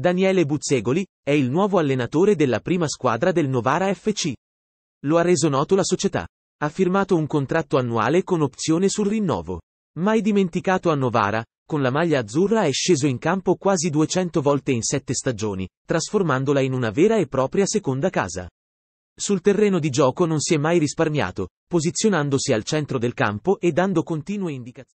Daniele Buzzegoli, è il nuovo allenatore della prima squadra del Novara FC. Lo ha reso noto la società. Ha firmato un contratto annuale con opzione sul rinnovo. Mai dimenticato a Novara, con la maglia azzurra è sceso in campo quasi 200 volte in sette stagioni, trasformandola in una vera e propria seconda casa. Sul terreno di gioco non si è mai risparmiato, posizionandosi al centro del campo e dando continue indicazioni.